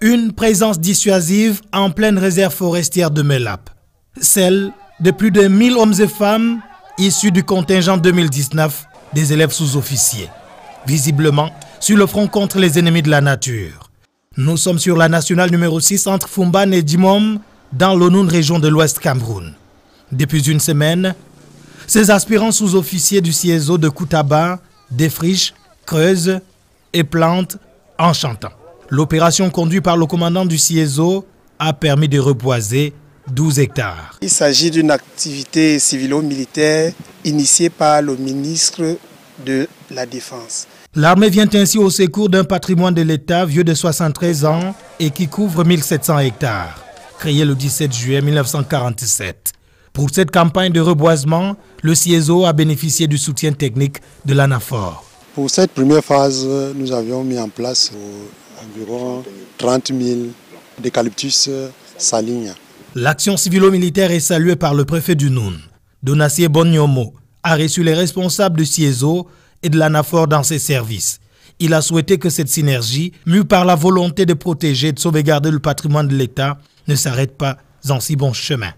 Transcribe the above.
une présence dissuasive en pleine réserve forestière de Melap, celle de plus de 1000 hommes et femmes issus du contingent 2019 des élèves sous-officiers, visiblement sur le front contre les ennemis de la nature. Nous sommes sur la nationale numéro 6 entre Fumban et Dimom dans l'Onoun région de l'Ouest Cameroun. Depuis une semaine, ces aspirants sous-officiers du CIESO de Koutaba défrichent, creusent et plantent en chantant. L'opération conduite par le commandant du CIESO a permis de reboiser 12 hectares. Il s'agit d'une activité civilo-militaire initiée par le ministre de la Défense. L'armée vient ainsi au secours d'un patrimoine de l'État vieux de 73 ans et qui couvre 1700 hectares, créé le 17 juillet 1947. Pour cette campagne de reboisement, le CIESO a bénéficié du soutien technique de l'ANAFOR. Pour cette première phase, nous avions mis en place euh, environ 30 000 d'eucalyptus s'alignent. L'action civilo-militaire est saluée par le préfet du Noun. Donacier Bonyomo a reçu les responsables de CIESO et de l'ANAFOR dans ses services. Il a souhaité que cette synergie, mue par la volonté de protéger et de sauvegarder le patrimoine de l'État, ne s'arrête pas en si bon chemin.